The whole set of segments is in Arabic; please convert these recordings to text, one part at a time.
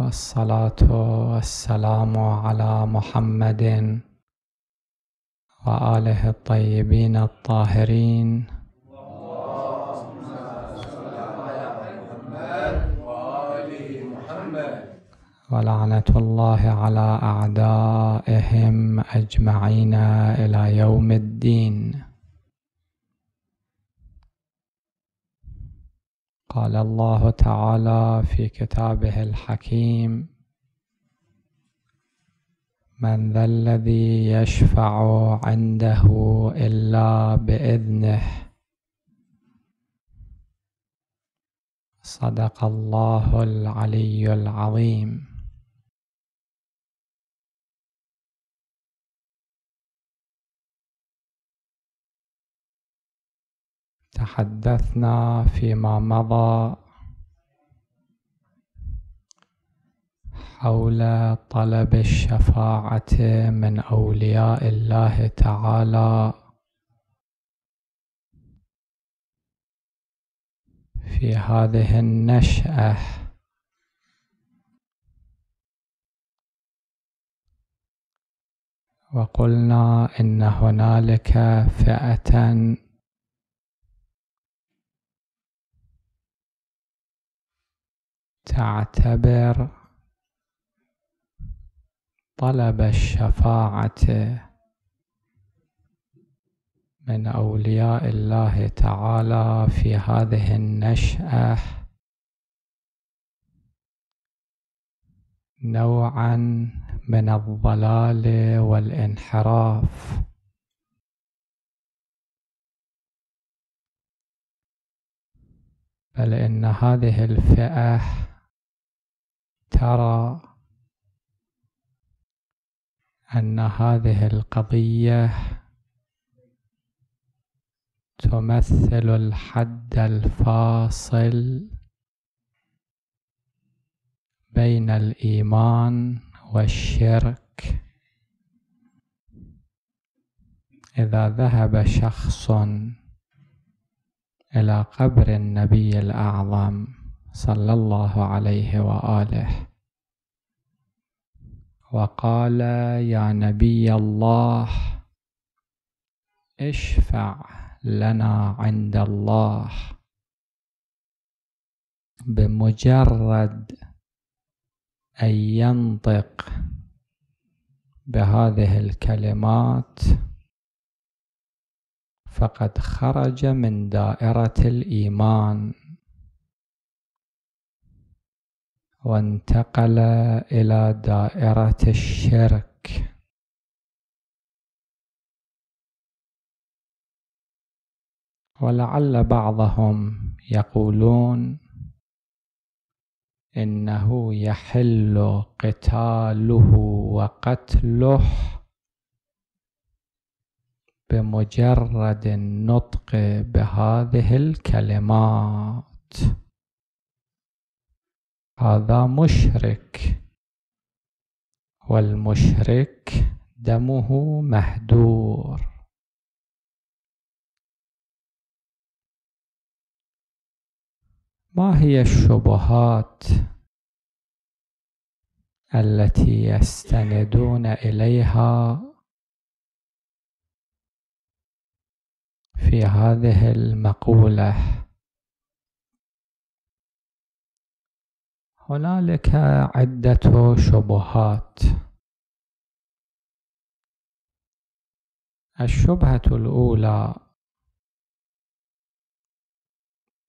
والصلاه والسلام على محمد واله الطيبين الطاهرين ولعنه الله على اعدائهم اجمعين الى يوم الدين قال الله تعالى في كتابه الحكيم من ذا الذي يشفع عنده الا باذنه صدق الله العلي العظيم تحدثنا فيما مضى حول طلب الشفاعة من أولياء الله تعالى في هذه النشأة وقلنا إن هنالك فئة تعتبر طلب الشفاعة من أولياء الله تعالى في هذه النشأة نوعا من الضلال والانحراف بل إن هذه الفئة ترى ان هذه القضيه تمثل الحد الفاصل بين الايمان والشرك اذا ذهب شخص الى قبر النبي الاعظم صلى الله عليه واله وقال يا نبي الله اشفع لنا عند الله بمجرد ان ينطق بهذه الكلمات فقد خرج من دائره الايمان وانتقل إلى دائرة الشرك ولعل بعضهم يقولون انه يحل قتاله وقتله بمجرد النطق بهذه الكلمات هذا مشرك والمشرك دمه مهدور ما هي الشبهات التي يستندون إليها في هذه المقولة هنالك عدة شبهات الشبهة الأولى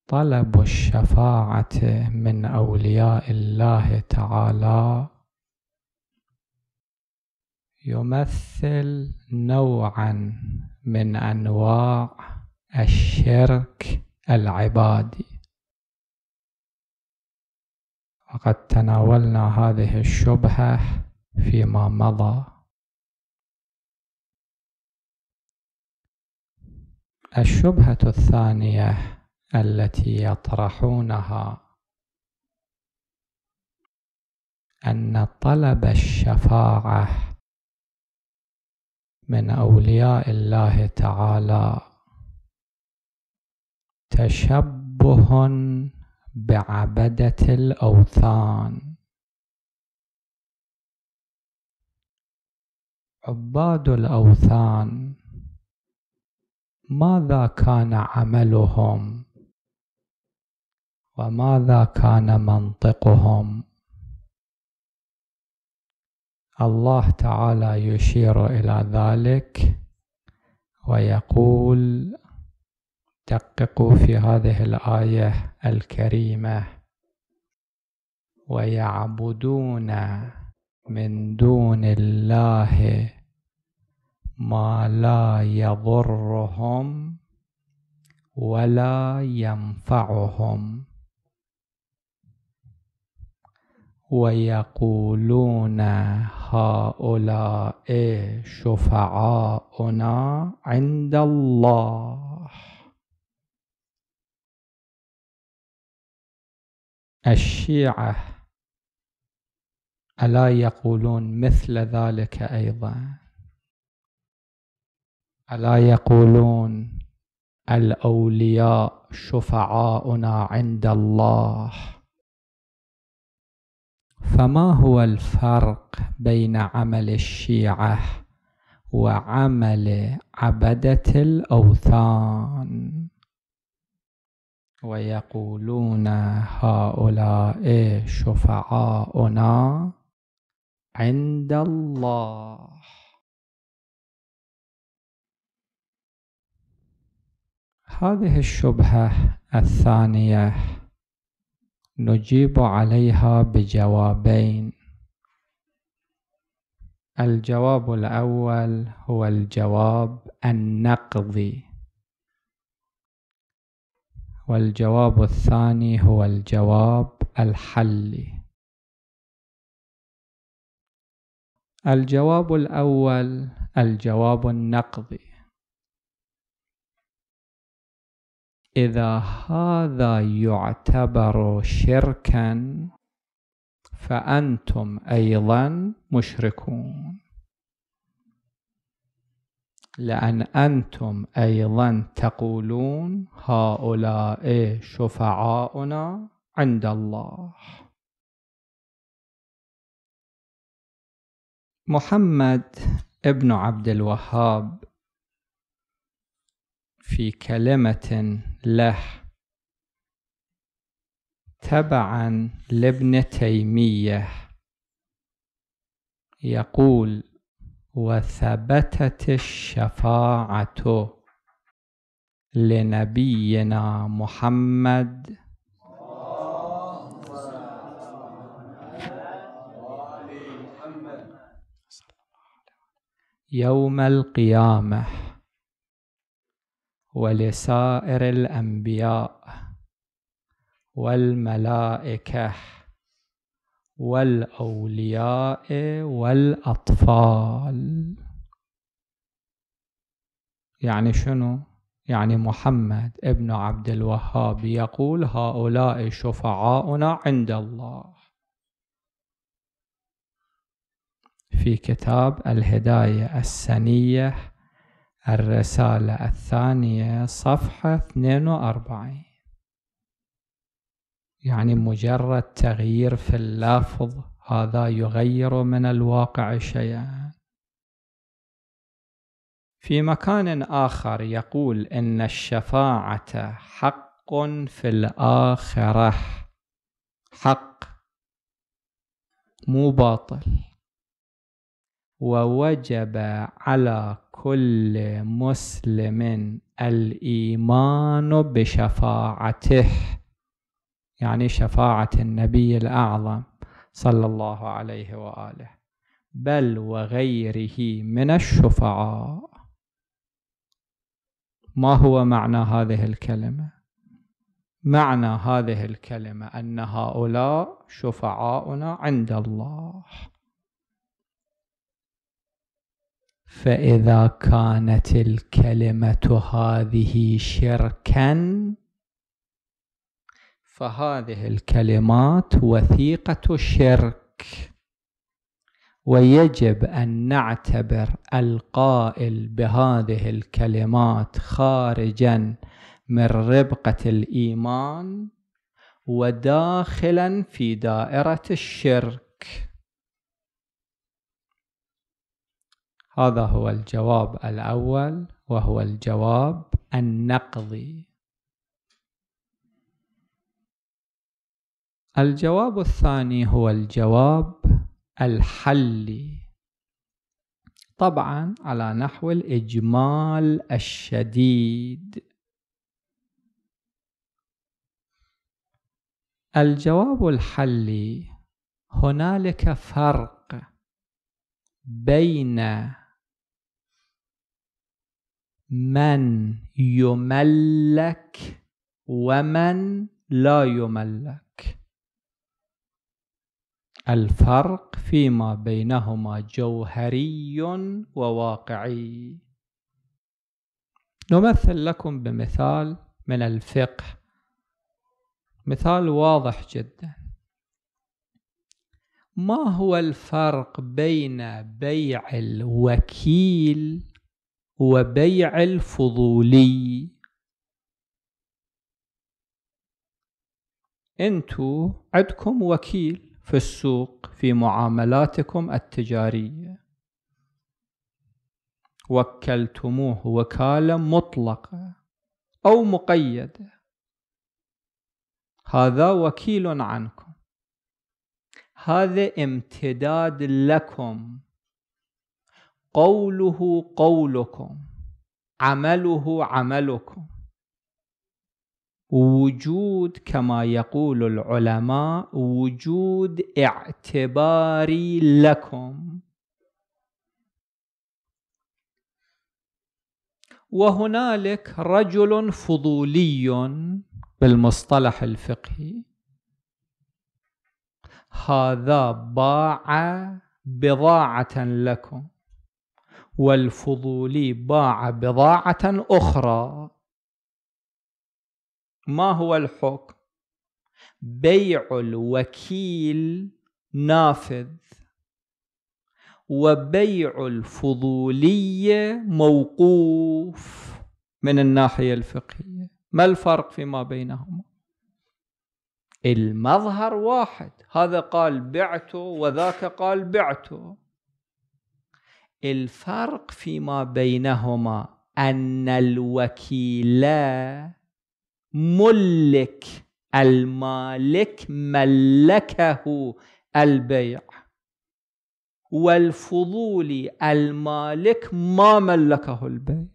طلب الشفاعة من أولياء الله تعالى يمثل نوعا من أنواع الشرك العبادي وقد تناولنا هذه الشبهة فيما مضى الشبهة الثانية التي يطرحونها أن طلب الشفاعة من أولياء الله تعالى تشبه بعبدة الأوثان عباد الأوثان ماذا كان عملهم وماذا كان منطقهم الله تعالى يشير إلى ذلك ويقول يدقق في هذه الايه الكريمه ويعبدون من دون الله ما لا يضرهم ولا ينفعهم ويقولون هؤلاء شفعاؤنا عند الله الشيعة ألا يقولون مثل ذلك أيضا ألا يقولون الأولياء شفعاؤنا عند الله فما هو الفرق بين عمل الشيعة وعمل عبدة الأوثان ويقولون هؤلاء شفعاؤنا عند الله هذه الشبهة الثانية نجيب عليها بجوابين الجواب الأول هو الجواب النقضي والجواب الثاني هو الجواب الحلي الجواب الأول الجواب النقضي إذا هذا يعتبر شركا فأنتم أيضا مشركون لأن أنتم أيضا تقولون هؤلاء شفعاؤنا عند الله محمد ابن عبد الوهاب في كلمة له تبعا لابن تيمية يقول وثبتت الشفاعة لنبينا محمد يوم القيامة ولسائر الأنبياء والملائكة والاولياء والاطفال يعني شنو يعني محمد ابن عبد الوهاب يقول هؤلاء شفعاؤنا عند الله في كتاب الهدايه السنيه الرساله الثانيه صفحه 42 يعني مجرد تغيير في اللفظ هذا يغير من الواقع شيئا في مكان آخر يقول إن الشفاعة حق في الآخرة حق مو باطل ووجب على كل مسلم الإيمان بشفاعته يعني شفاعة النبي الأعظم صلى الله عليه وآله بل وغيره من الشفعاء ما هو معنى هذه الكلمة؟ معنى هذه الكلمة أن هؤلاء شفعاؤنا عند الله فإذا كانت الكلمة هذه شركاً فهذه الكلمات وثيقة شرك ويجب أن نعتبر القائل بهذه الكلمات خارجا من ربقة الإيمان وداخلا في دائرة الشرك هذا هو الجواب الأول وهو الجواب النقضي الجواب الثاني هو الجواب الحلي طبعا على نحو الإجمال الشديد الجواب الحلي هنالك فرق بين من يملك ومن لا يملك الفرق فيما بينهما جوهري وواقعي نمثل لكم بمثال من الفقه مثال واضح جدا ما هو الفرق بين بيع الوكيل وبيع الفضولي انتو عندكم وكيل في السوق في معاملاتكم التجارية وكلتموه وكالة مطلقة أو مقيدة هذا وكيل عنكم هذا امتداد لكم قوله قولكم عمله عملكم وجود كما يقول العلماء وجود اعتباري لكم وهنالك رجل فضولي بالمصطلح الفقهي هذا باع بضاعة لكم والفضولي باع بضاعة أخرى ما هو الحكم بيع الوكيل نافذ وبيع الفضولية موقوف من الناحية الفقهية ما الفرق فيما بينهما المظهر واحد هذا قال بعته وذاك قال بعته الفرق فيما بينهما أن الوكيل ملك المالك ملكه البيع والفضول المالك ما ملكه البيع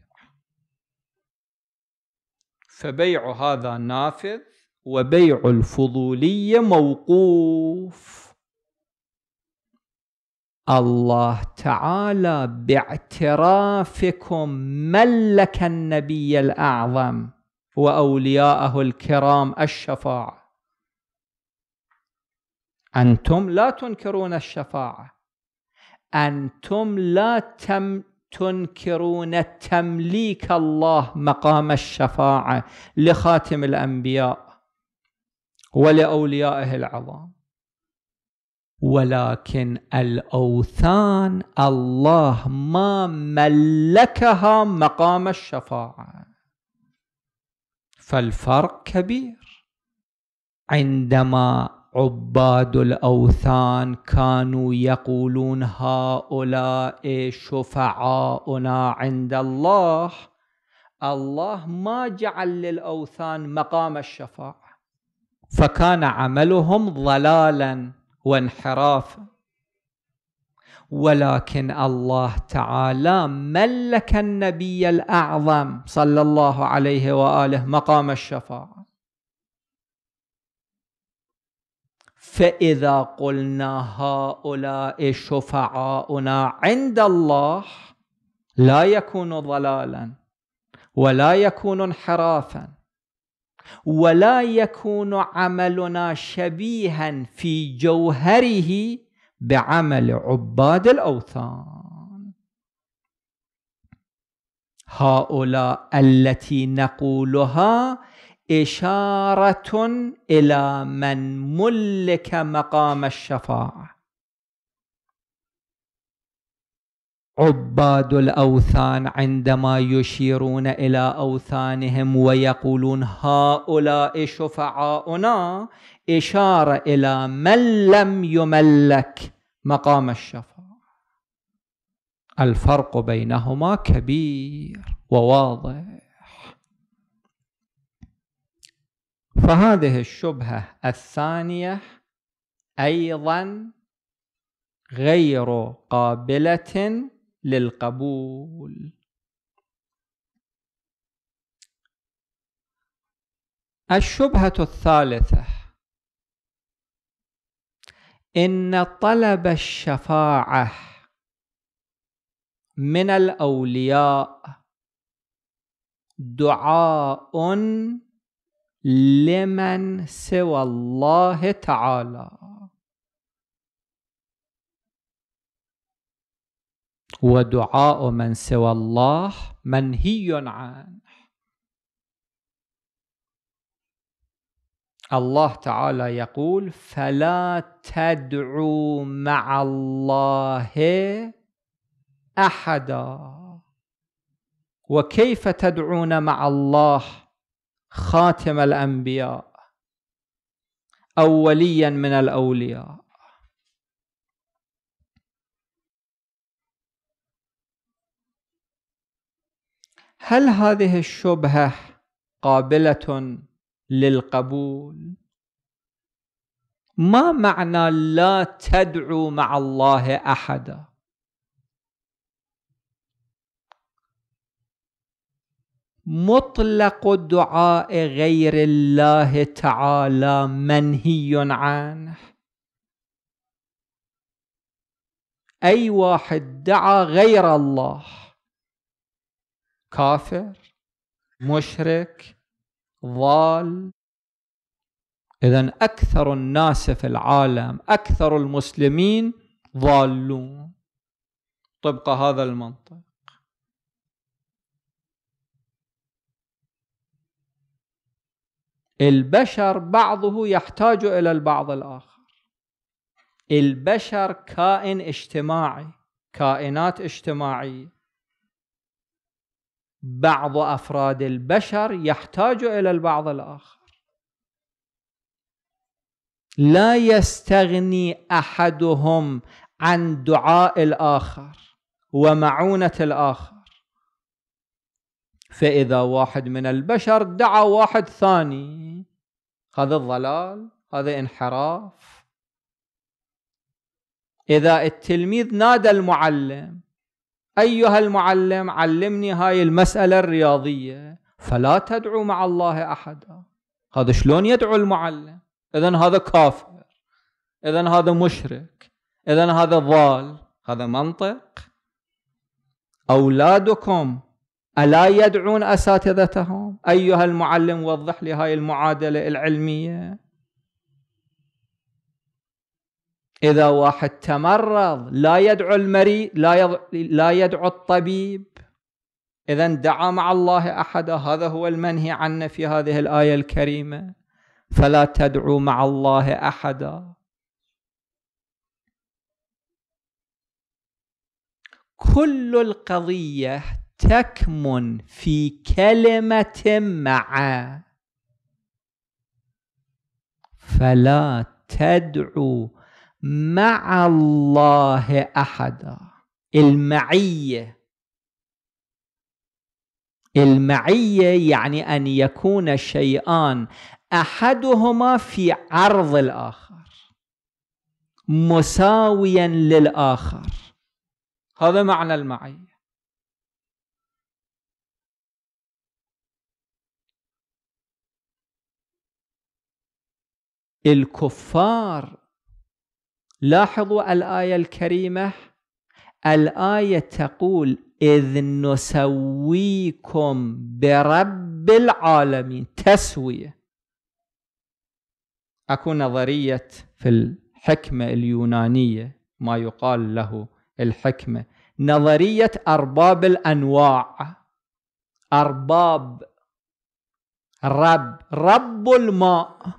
فبيع هذا نافذ وبيع الفضولي موقوف الله تعالى باعترافكم ملك النبي الأعظم واولياءه الكرام الشفاعه انتم لا تنكرون الشفاعه انتم لا تم تنكرون تمليك الله مقام الشفاعه لخاتم الانبياء ولاوليائه العظام ولكن الاوثان الله ما ملكها مقام الشفاعه فالفرق كبير عندما عباد الاوثان كانوا يقولون هؤلاء شفعاؤنا عند الله الله ما جعل للاوثان مقام الشفاعه فكان عملهم ضلالا وانحرافا ولكن الله تعالى ملك النبي الأعظم صلى الله عليه وآله مقام الشفاعة فإذا قلنا هؤلاء شفعاؤنا عند الله لا يكون ضلالا ولا يكون انحرافا ولا يكون عملنا شبيها في جوهره بعمل عباد الاوثان هؤلاء التي نقولها اشاره الى من ملك مقام الشفاعه عباد الاوثان عندما يشيرون الى اوثانهم ويقولون هؤلاء شفعاؤنا إشارة إلى من لم يملك مقام الشفاعة الفرق بينهما كبير وواضح فهذه الشبهة الثانية أيضا غير قابلة للقبول الشبهة الثالثة ان طلب الشفاعه من الاولياء دعاء لمن سوى الله تعالى ودعاء من سوى الله منهي عنه الله تعالى يقول فلا تدعوا مع الله احدا وكيف تدعون مع الله خاتم الانبياء او وليا من الاولياء هل هذه الشبهه قابله للقبول ما معنى لا تدعو مع الله احدا مطلق دعاء غير الله تعالى منهي عنه اي واحد دعا غير الله كافر مشرك ضال اذا اكثر الناس في العالم اكثر المسلمين ضالون طبق هذا المنطق البشر بعضه يحتاج الى البعض الاخر البشر كائن اجتماعي كائنات اجتماعيه بعض افراد البشر يحتاج الى البعض الاخر لا يستغني احدهم عن دعاء الاخر ومعونه الاخر فاذا واحد من البشر دعا واحد ثاني هذا ضلال هذا انحراف اذا التلميذ نادى المعلم أيها المعلم علمني هاي المسألة الرياضية فلا تدعو مع الله أحدا هذا شلون يدعو المعلم إذا هذا كافر إذا هذا مشرك إذا هذا ضال هذا منطق أولادكم ألا يدعون أساتذتهم أيها المعلم وضح لي هاي المعادلة العلمية اذا واحد تمرض لا يدعو المريض لا يض... لا يدعو الطبيب اذا دعا مع الله احدا هذا هو المنهي عنه في هذه الايه الكريمه فلا تدعو مع الله احدا كل القضيه تكمن في كلمه مع فلا تدعو مع الله احدا المعيه المعيه يعني ان يكون شيئان احدهما في عرض الاخر مساويا للاخر هذا معنى المعيه الكفار لاحظوا الآية الكريمة الآية تقول إذ نسويكم برب العالمين تسوية أكو نظرية في الحكمة اليونانية ما يقال له الحكمة نظرية أرباب الأنواع أرباب رب رب الماء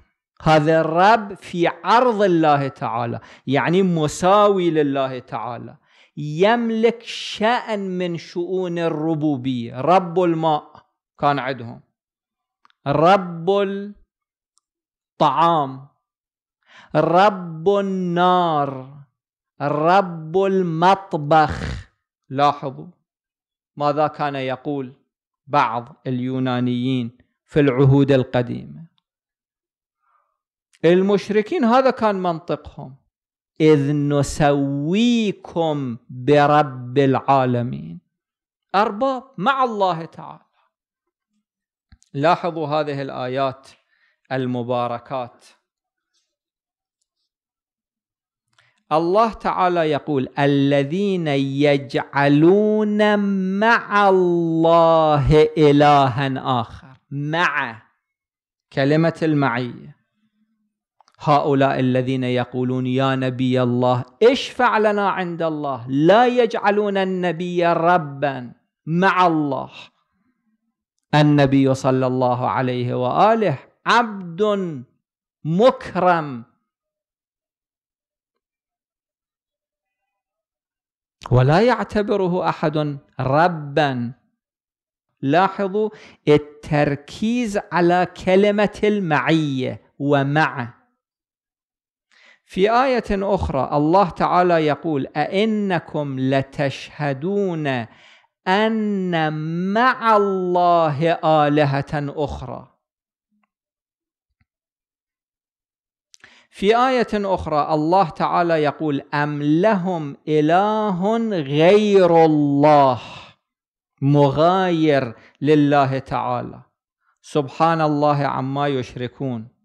هذا الرب في عرض الله تعالى يعني مساوي لله تعالى يملك شأن من شؤون الربوبية رب الماء كان عندهم رب الطعام رب النار رب المطبخ لاحظوا ماذا كان يقول بعض اليونانيين في العهود القديمه المشركين هذا كان منطقهم إذ نسويكم برب العالمين أرباب مع الله تعالى لاحظوا هذه الآيات المباركات الله تعالى يقول الذين يجعلون مع الله إلها آخر مع كلمة المعية هؤلاء الذين يقولون يا نبي الله اشفع لنا عند الله لا يجعلون النبي ربا مع الله النبي صلى الله عليه واله عبد مكرم ولا يعتبره احد ربا لاحظوا التركيز على كلمه المعيه ومعه في آية أخرى الله تعالى يقول أئنكم لتشهدون أن مع الله آلهة أخرى في آية أخرى الله تعالى يقول أم لهم إله غير الله مغاير لله تعالى سبحان الله عما يشركون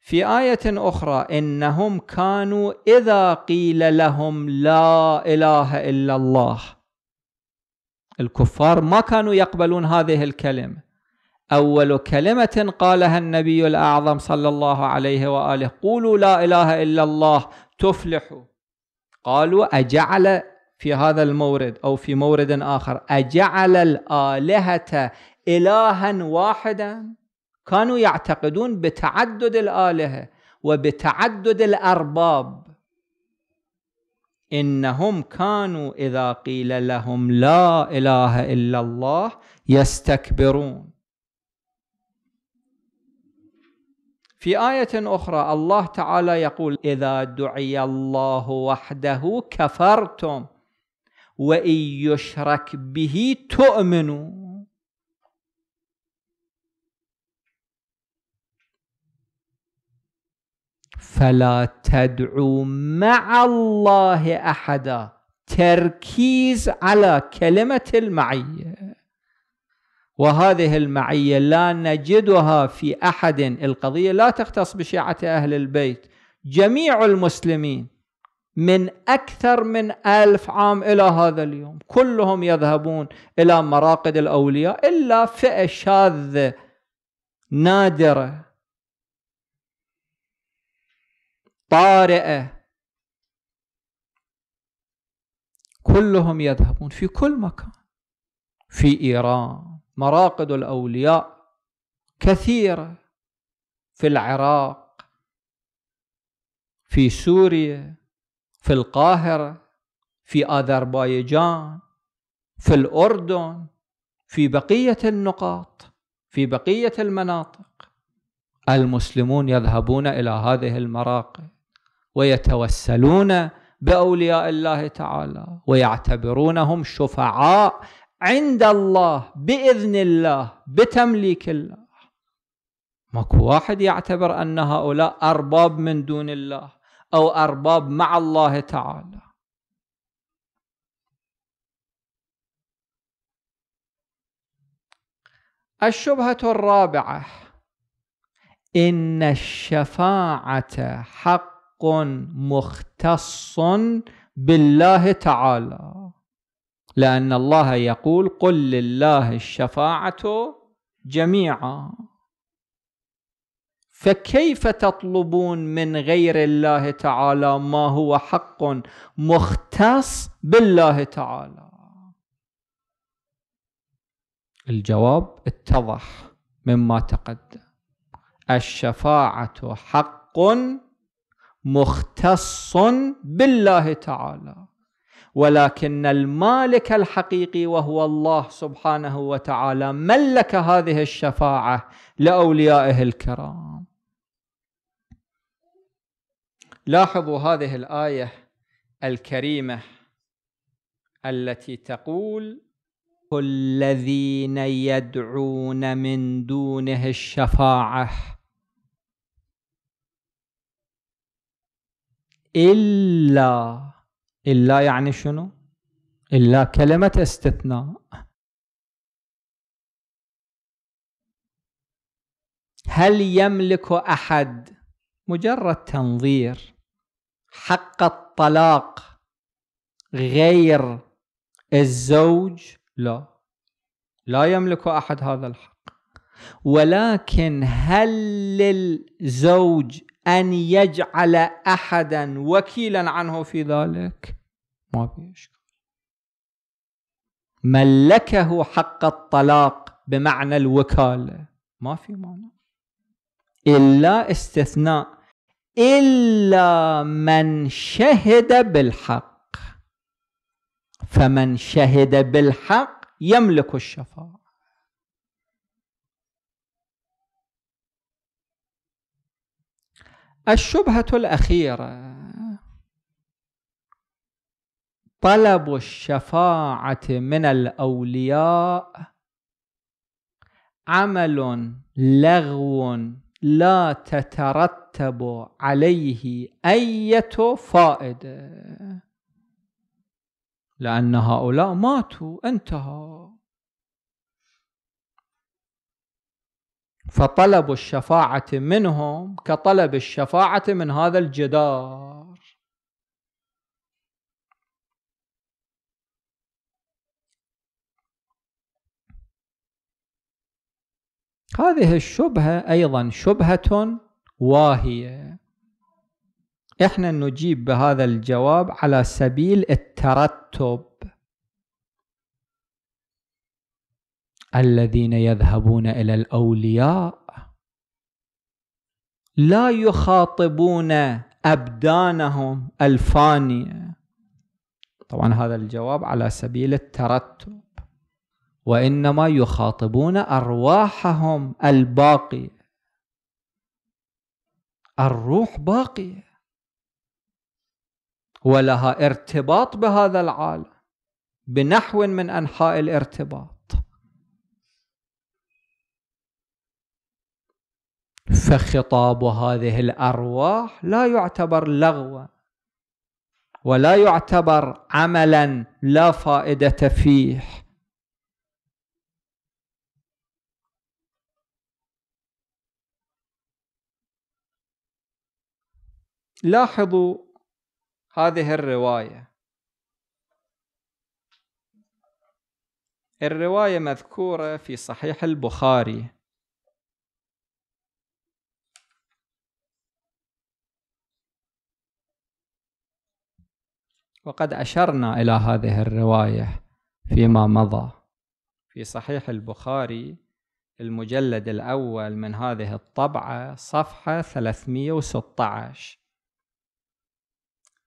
في آية أخرى إنهم كانوا إذا قيل لهم لا إله إلا الله الكفار ما كانوا يقبلون هذه الكلمة أول كلمة قالها النبي الأعظم صلى الله عليه وآله قولوا لا إله إلا الله تفلحوا قالوا أجعل في هذا المورد أو في مورد آخر أجعل الآلهة إلها واحدا كانوا يعتقدون بتعدد الالهه وبتعدد الارباب انهم كانوا اذا قيل لهم لا اله الا الله يستكبرون في ايه اخرى الله تعالى يقول اذا دعي الله وحده كفرتم وان يشرك به تؤمنوا فلا تدعو مع الله احدا تركيز على كلمه المعيه وهذه المعيه لا نجدها في احد القضيه لا تختص بشيعه اهل البيت جميع المسلمين من اكثر من الف عام الى هذا اليوم كلهم يذهبون الى مراقد الاولياء الا فئه شاذه نادره طارئة كلهم يذهبون في كل مكان في إيران مراقد الأولياء كثيرة في العراق في سوريا في القاهرة في أذربيجان في الأردن في بقية النقاط في بقية المناطق المسلمون يذهبون إلى هذه المراقد ويتوسلون باولياء الله تعالى ويعتبرونهم شفعاء عند الله باذن الله بتمليك الله ماكو واحد يعتبر ان هؤلاء ارباب من دون الله او ارباب مع الله تعالى الشبهه الرابعه ان الشفاعه حق حق مختص بالله تعالى لأن الله يقول قل لله الشفاعة جميعا فكيف تطلبون من غير الله تعالى ما هو حق مختص بالله تعالى الجواب اتضح مما تقدم الشفاعة حق مختص بالله تعالى ولكن المالك الحقيقي وهو الله سبحانه وتعالى ملك هذه الشفاعه لاوليائه الكرام لاحظوا هذه الايه الكريمه التي تقول الذين يدعون من دونه الشفاعه إلا إلا يعني شنو؟ إلا كلمة استثناء هل يملك أحد مجرد تنظير حق الطلاق غير الزوج لا لا يملك أحد هذا الحق ولكن هل للزوج أن يجعل احدا وكيلا عنه في ذلك ما في ملكه حق الطلاق بمعنى الوكاله ما في مانع الا استثناء الا من شهد بالحق فمن شهد بالحق يملك الشفاعه الشبهة الأخيرة طلب الشفاعة من الأولياء عمل لغو لا تترتب عليه أية فائدة لأن هؤلاء ماتوا انتهى فطلب الشفاعة منهم كطلب الشفاعة من هذا الجدار هذه الشبهة أيضا شبهة واهية احنا نجيب بهذا الجواب على سبيل الترتب الذين يذهبون الى الاولياء لا يخاطبون ابدانهم الفانيه طبعا هذا الجواب على سبيل الترتب وانما يخاطبون ارواحهم الباقيه الروح باقيه ولها ارتباط بهذا العالم بنحو من انحاء الارتباط فخطاب هذه الارواح لا يعتبر لغوا ولا يعتبر عملا لا فائده فيه لاحظوا هذه الروايه الروايه مذكوره في صحيح البخاري وقد أشرنا إلى هذه الرواية فيما مضى في صحيح البخاري المجلد الأول من هذه الطبعة صفحة 316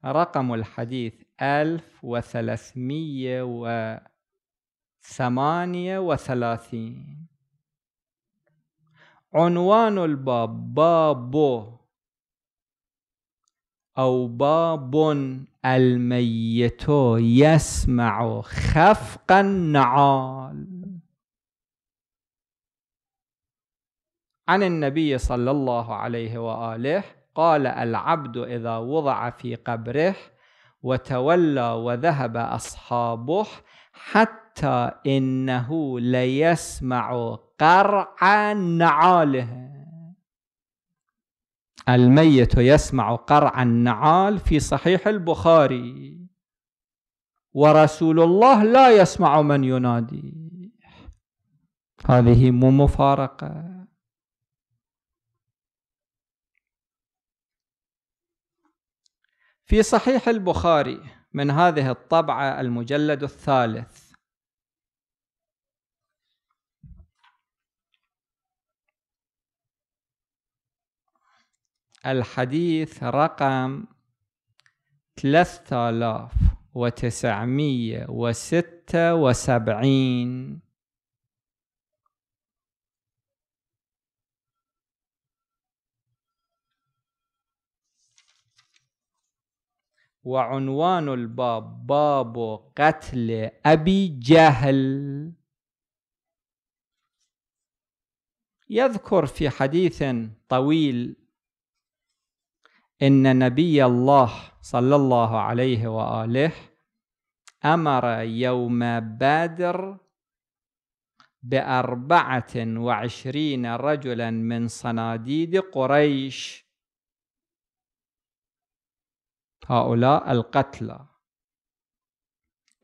رقم الحديث 1338 عنوان الباب بابو أو باب الميت يسمع خفق النعال عن النبي صلى الله عليه وآله قال العبد إذا وضع في قبره وتولى وذهب أصحابه حتى إنه ليسمع قرع نعاله الميت يسمع قرع النعال في صحيح البخاري ورسول الله لا يسمع من ينادي هذه مو مفارقه في صحيح البخاري من هذه الطبعه المجلد الثالث الحديث رقم 3976 وعنوان الباب باب قتل أبي جهل يذكر في حديث طويل إن نبي الله صلى الله عليه وآله أمر يوم بدر بأربعة وعشرين رجلا من صناديد قريش هؤلاء القتلى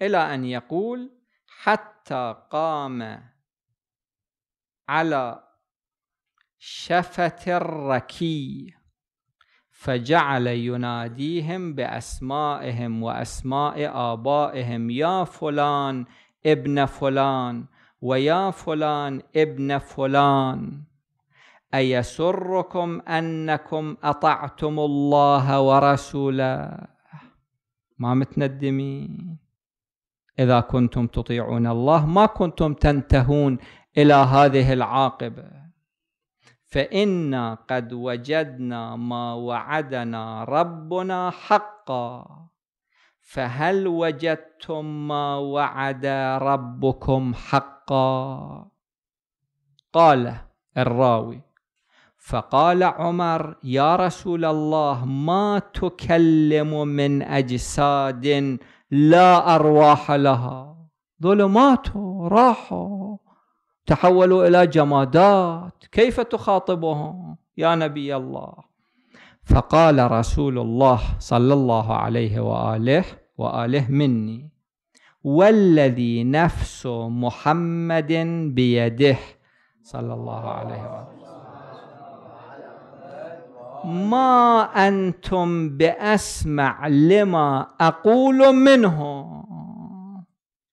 إلى أن يقول حتى قام على شفة الركي فجعل يناديهم بأسمائهم وأسماء آبائهم يا فلان ابن فلان ويا فلان ابن فلان أيسركم أنكم أطعتم الله ورسوله ما متندمين إذا كنتم تطيعون الله ما كنتم تنتهون إلى هذه العاقبة فإنا قد وجدنا ما وعدنا ربنا حقا فهل وجدتم ما وعد ربكم حقا قال الراوي فقال عمر يا رسول الله ما تكلم من أجساد لا أرواح لها ظلمات راحوا تحولوا الى جمادات كيف تخاطبهم يا نبي الله فقال رسول الله صلى الله عليه واله واله مني والذي نفس محمد بيده صلى الله عليه واله ما انتم باسمع لما اقول منه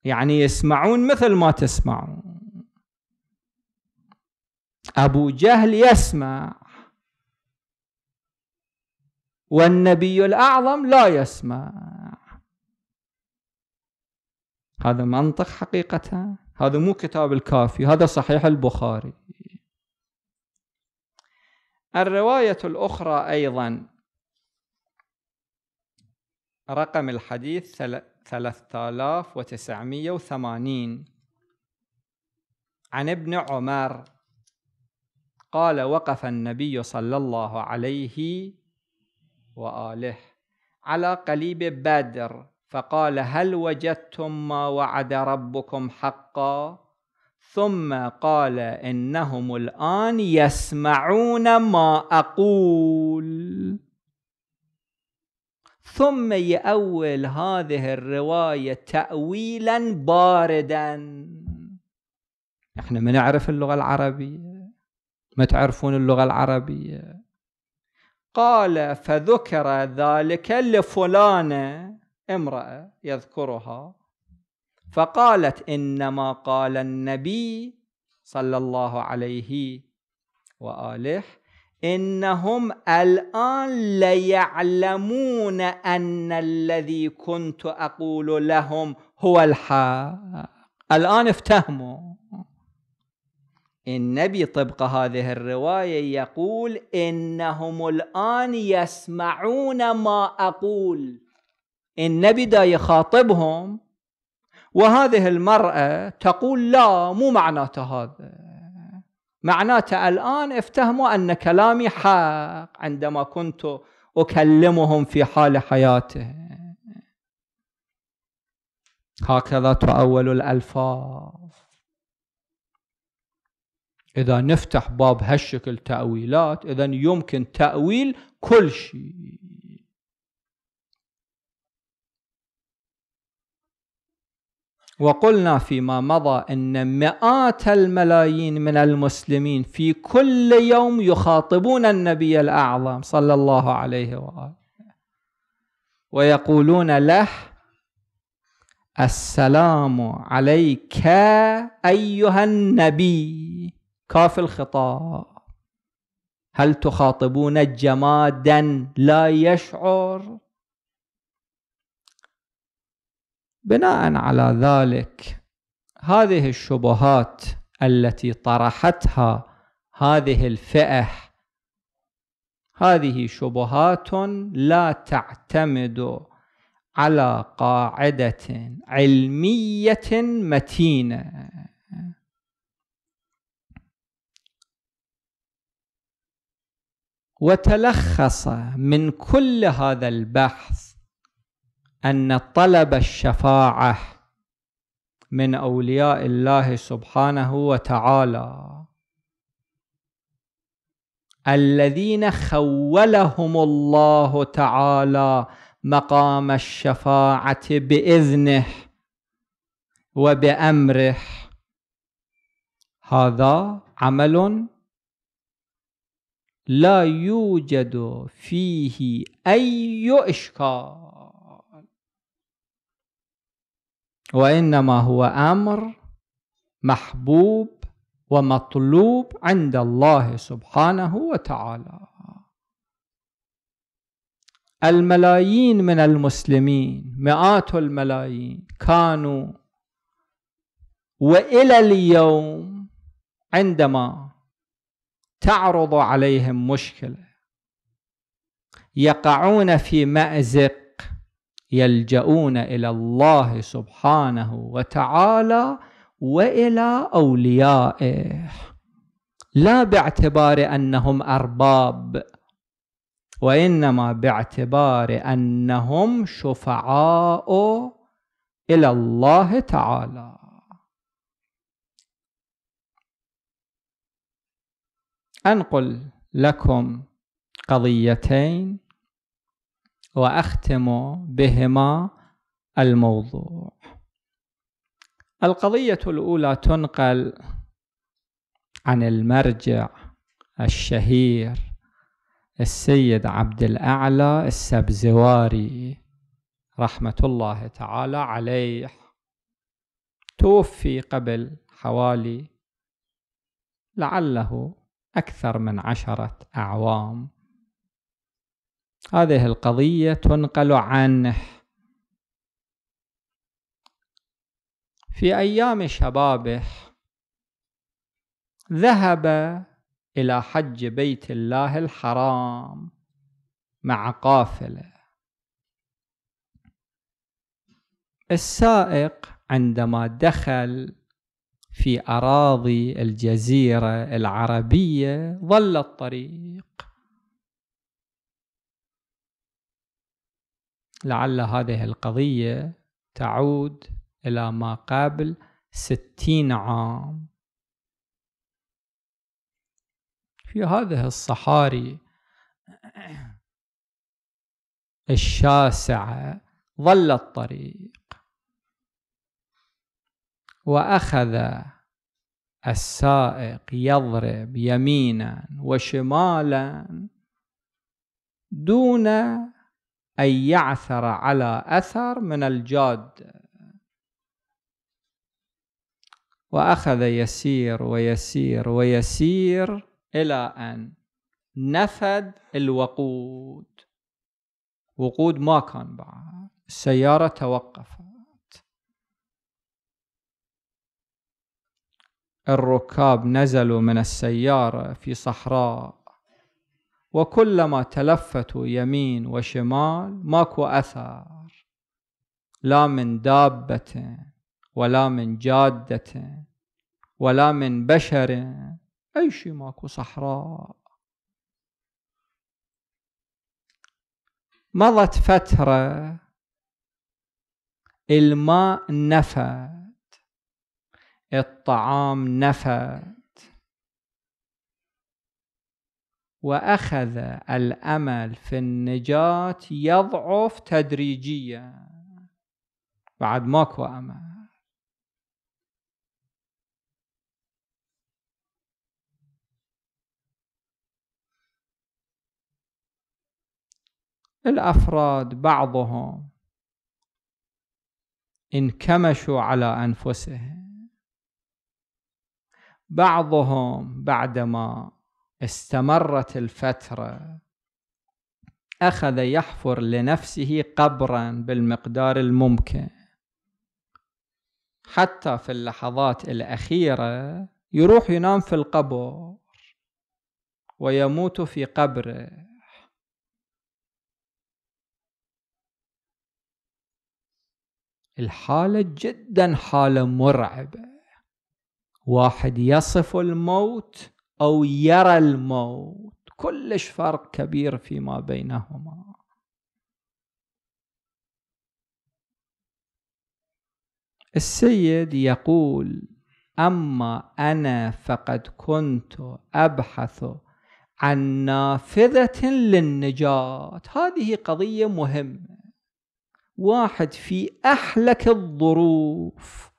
يعني يسمعون مثل ما تسمعون أبو جهل يسمع والنبي الأعظم لا يسمع هذا منطق حقيقة هذا مو كتاب الكافي هذا صحيح البخاري الرواية الأخرى أيضا رقم الحديث 3980 عن ابن عمر قال وقف النبي صلى الله عليه وآله على قليب بدر فقال هل وجدتم ما وعد ربكم حقا ثم قال إنهم الآن يسمعون ما أقول ثم يأول هذه الرواية تأويلا باردا احنا ما نعرف اللغة العربية ما تعرفون اللغة العربية قال فذكر ذلك لفلانة امرأة يذكرها فقالت إنما قال النبي صلى الله عليه وآله إنهم الآن ليعلمون أن الذي كنت أقول لهم هو الحق الآن افتهموا النبي طبق هذه الروايه يقول انهم الان يسمعون ما اقول النبي دا يخاطبهم وهذه المراه تقول لا مو معناته هذا معناته الان افتهموا ان كلامي حق عندما كنت اكلمهم في حال حياته هكذا تؤول الالفاظ إذا نفتح باب هالشكل تأويلات إذا يمكن تأويل كل شيء وقلنا فيما مضى ان مئات الملايين من المسلمين في كل يوم يخاطبون النبي الاعظم صلى الله عليه واله ويقولون له السلام عليك ايها النبي كاف الخطاب هل تخاطبون جمادا لا يشعر بناء على ذلك هذه الشبهات التي طرحتها هذه الفئه هذه شبهات لا تعتمد على قاعده علميه متينه وتلخص من كل هذا البحث أن طلب الشفاعة من أولياء الله سبحانه وتعالى الذين خولهم الله تعالى مقام الشفاعة بإذنه وبأمره هذا عمل لا يوجد فيه أي إشكال وإنما هو أمر محبوب ومطلوب عند الله سبحانه وتعالى الملايين من المسلمين مئات الملايين كانوا وإلى اليوم عندما تعرض عليهم مشكله يقعون في مازق يلجؤون الى الله سبحانه وتعالى والى اوليائه لا باعتبار انهم ارباب وانما باعتبار انهم شفعاء الى الله تعالى أنقل لكم قضيتين وأختم بهما الموضوع القضية الأولى تنقل عن المرجع الشهير السيد عبد الأعلى السبزواري رحمة الله تعالى عليه توفي قبل حوالي لعله أكثر من عشرة أعوام هذه القضية تنقل عنه في أيام شبابه ذهب إلى حج بيت الله الحرام مع قافلة السائق عندما دخل في اراضي الجزيره العربيه ظل الطريق لعل هذه القضيه تعود الى ما قبل ستين عام في هذه الصحاري الشاسعه ظل الطريق واخذ السائق يضرب يمينا وشمالا دون ان يعثر على اثر من الجاد واخذ يسير ويسير ويسير الى ان نفد الوقود وقود ما كان بعد السياره توقفت الركاب نزلوا من السيارة في صحراء وكلما تلفتوا يمين وشمال ماكو أثر لا من دابة ولا من جادة ولا من بشر أي شيء ماكو صحراء مضت فترة الماء نفى الطعام نفد واخذ الامل في النجاه يضعف تدريجيا بعد ماكو امل الافراد بعضهم انكمشوا على انفسهم بعضهم بعدما استمرت الفتره اخذ يحفر لنفسه قبرا بالمقدار الممكن حتى في اللحظات الاخيره يروح ينام في القبر ويموت في قبره الحاله جدا حاله مرعبه واحد يصف الموت أو يرى الموت كلش فرق كبير فيما بينهما السيد يقول أما أنا فقد كنت أبحث عن نافذة للنجاة هذه قضية مهمة واحد في أحلك الظروف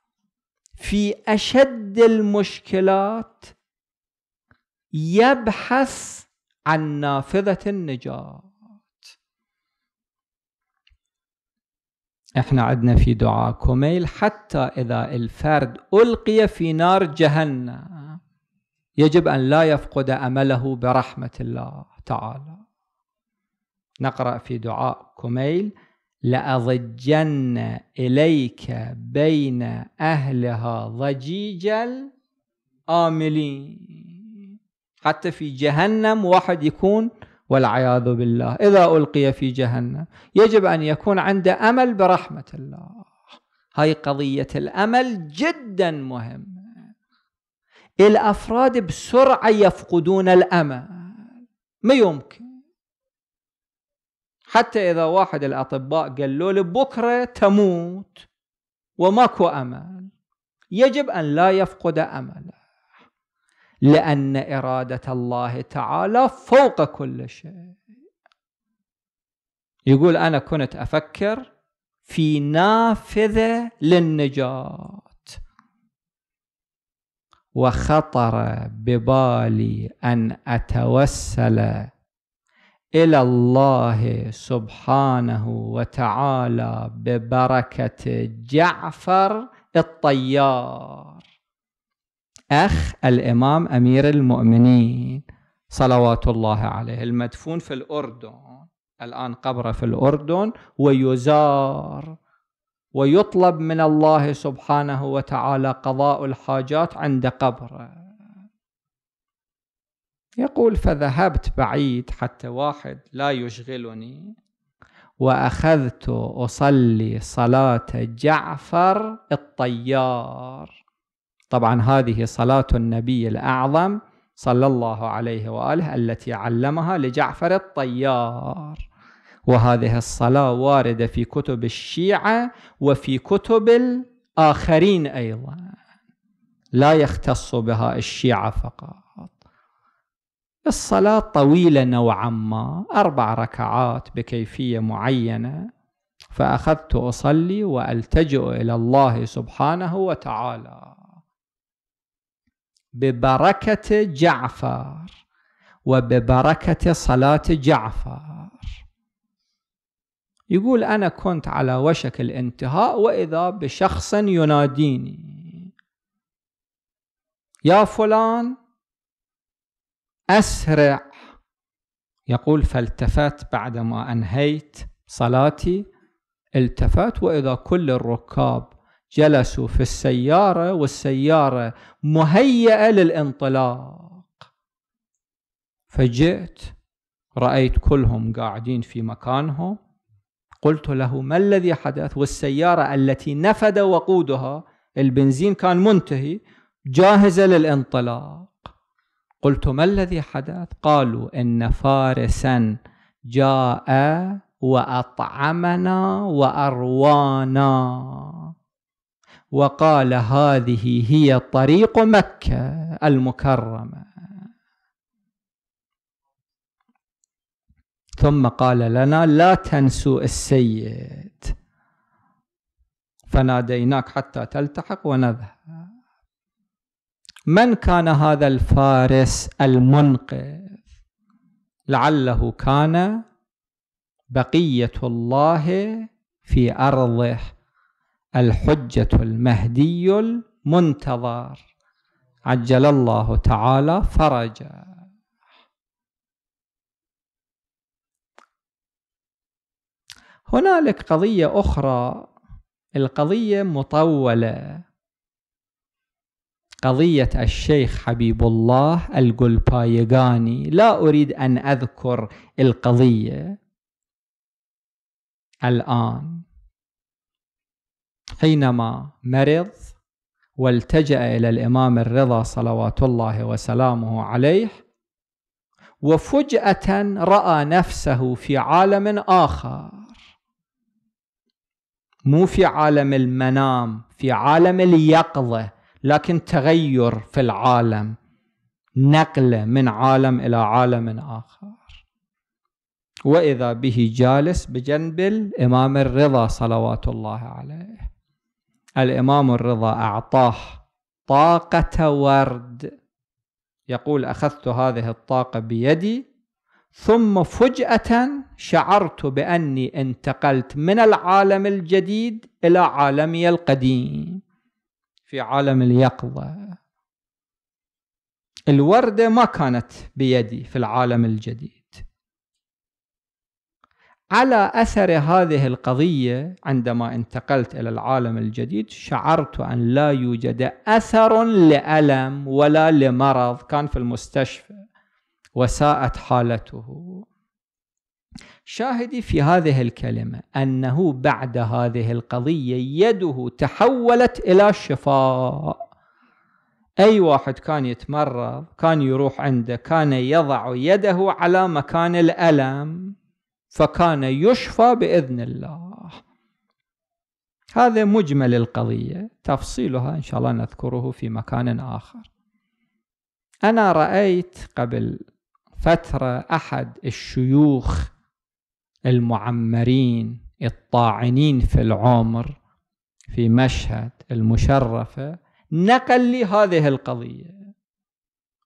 في اشد المشكلات يبحث عن نافذه النجاه احنا عندنا في دعاء كوميل حتى اذا الفرد القي في نار جهنم يجب ان لا يفقد امله برحمه الله تعالى نقرا في دعاء كوميل لأضجن إليك بين أهلها ضجيج الآملين حتى في جهنم واحد يكون والعياذ بالله إذا ألقي في جهنم يجب أن يكون عنده أمل برحمة الله هاي قضية الأمل جدا مهمة الأفراد بسرعة يفقدون الأمل ما يمكن حتى إذا واحد الأطباء قالوا له بكرة تموت وماكو أمل يجب أن لا يفقد أمله لأن إرادة الله تعالى فوق كل شيء يقول أنا كنت أفكر في نافذة للنجاة وخطر ببالي أن أتوسل الى الله سبحانه وتعالى ببركه جعفر الطيار اخ الامام امير المؤمنين صلوات الله عليه المدفون في الاردن الان قبره في الاردن ويزار ويطلب من الله سبحانه وتعالى قضاء الحاجات عند قبره يقول فذهبت بعيد حتى واحد لا يشغلني واخذت اصلي صلاه جعفر الطيار طبعا هذه صلاه النبي الاعظم صلى الله عليه واله التي علمها لجعفر الطيار وهذه الصلاه وارده في كتب الشيعه وفي كتب الاخرين ايضا لا يختص بها الشيعه فقط الصلاة طويلة نوعا ما أربع ركعات بكيفية معينة فأخذت أصلي وألتجئ إلى الله سبحانه وتعالى ببركة جعفر وببركة صلاة جعفر يقول أنا كنت على وشك الانتهاء وإذا بشخص يناديني يا فلان أسرع يقول فالتفت بعدما أنهيت صلاتي التفت وإذا كل الركاب جلسوا في السيارة والسيارة مهيئة للانطلاق فجئت رأيت كلهم قاعدين في مكانهم قلت له ما الذي حدث والسيارة التي نفد وقودها البنزين كان منتهي جاهزة للانطلاق قلت ما الذي حدث قالوا ان فارسا جاء واطعمنا واروانا وقال هذه هي طريق مكه المكرمه ثم قال لنا لا تنسوا السيد فناديناك حتى تلتحق ونذهب من كان هذا الفارس المنقذ لعله كان بقيه الله في ارضه الحجه المهدي المنتظر عجل الله تعالى فرجا هنالك قضيه اخرى القضيه مطوله قضية الشيخ حبيب الله القلبايقاني لا أريد أن أذكر القضية الآن حينما مرض والتجأ إلى الإمام الرضا صلوات الله وسلامه عليه وفجأة رأى نفسه في عالم آخر مو في عالم المنام في عالم اليقظة لكن تغير في العالم نقله من عالم الى عالم اخر واذا به جالس بجنب الامام الرضا صلوات الله عليه الامام الرضا اعطاه طاقه ورد يقول اخذت هذه الطاقه بيدي ثم فجاه شعرت باني انتقلت من العالم الجديد الى عالمي القديم في عالم اليقظة الوردة ما كانت بيدي في العالم الجديد على أثر هذه القضية عندما انتقلت إلى العالم الجديد شعرت أن لا يوجد أثر لألم ولا لمرض كان في المستشفى وساءت حالته شاهدي في هذه الكلمة أنه بعد هذه القضية يده تحولت إلى الشفاء أي واحد كان يتمرض كان يروح عنده كان يضع يده على مكان الألم فكان يشفى بإذن الله هذا مجمل القضية تفصيلها إن شاء الله نذكره في مكان آخر أنا رأيت قبل فترة أحد الشيوخ المعمرين الطاعنين في العمر في مشهد المشرفة نقل لي هذه القضية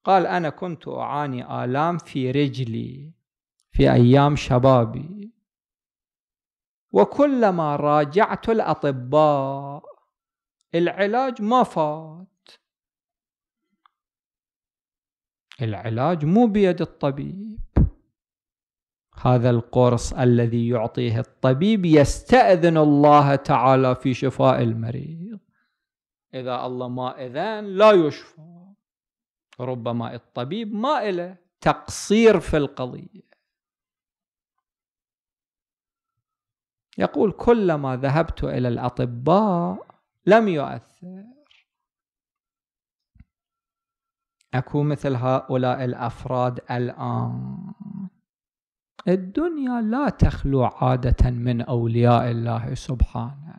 قال أنا كنت أعاني آلام في رجلي في أيام شبابي وكلما راجعت الأطباء العلاج ما فات العلاج مو بيد الطبيب هذا القرص الذي يعطيه الطبيب يستأذن الله تعالى في شفاء المريض إذا الله ما إذن لا يشفى ربما الطبيب ما إله تقصير في القضية يقول كلما ذهبت إلى الأطباء لم يؤثر أكو مثل هؤلاء الأفراد الآن الدنيا لا تخلو عادة من أولياء الله سبحانه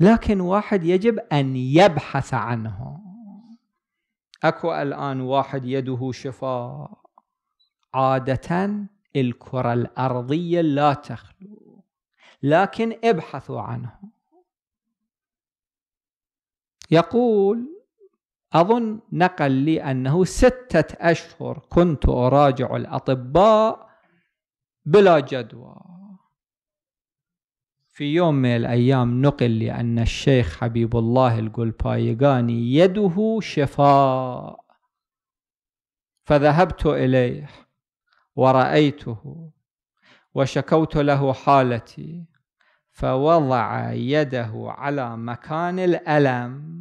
لكن واحد يجب أن يبحث عنه أكو الآن واحد يده شفاء عادة الكرة الأرضية لا تخلو لكن ابحثوا عنه يقول أظن نقل لي أنه ستة أشهر كنت أراجع الأطباء بلا جدوى في يوم من الأيام نقل لي أن الشيخ حبيب الله القلبايقاني يده شفاء فذهبت إليه ورأيته وشكوت له حالتي فوضع يده على مكان الألم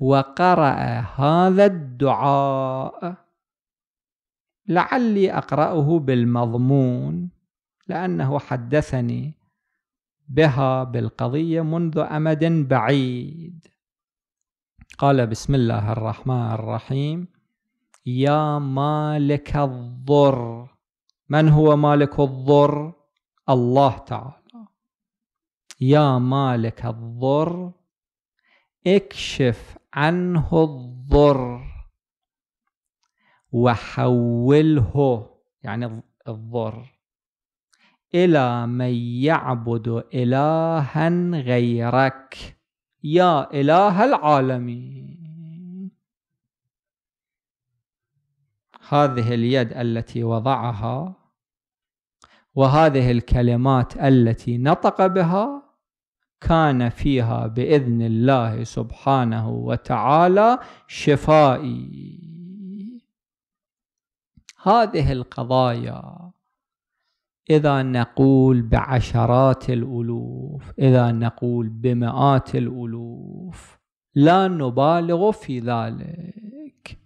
وقرأ هذا الدعاء لعلي أقرأه بالمضمون لأنه حدثني بها بالقضية منذ أمد بعيد قال بسم الله الرحمن الرحيم يا مالك الضر من هو مالك الضر الله تعالى يا مالك الضر اكشف عنه الضر وحوله يعني الضر إلى من يعبد إلها غيرك يا إله العالمين هذه اليد التي وضعها وهذه الكلمات التي نطق بها كان فيها باذن الله سبحانه وتعالى شفائي هذه القضايا اذا نقول بعشرات الالوف اذا نقول بمئات الالوف لا نبالغ في ذلك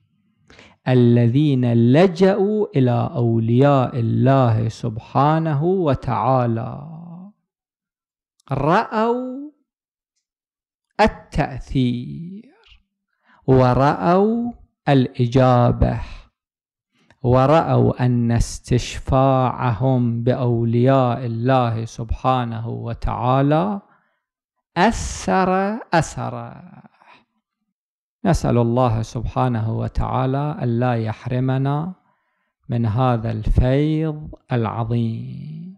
الذين لجأوا الى اولياء الله سبحانه وتعالى رأوا التأثير ورأوا الإجابة ورأوا أن استشفاعهم بأولياء الله سبحانه وتعالى أثر أثرا نسأل الله سبحانه وتعالى ألا يحرمنا من هذا الفيض العظيم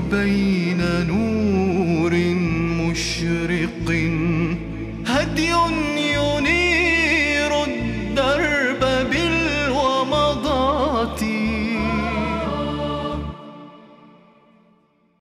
وبين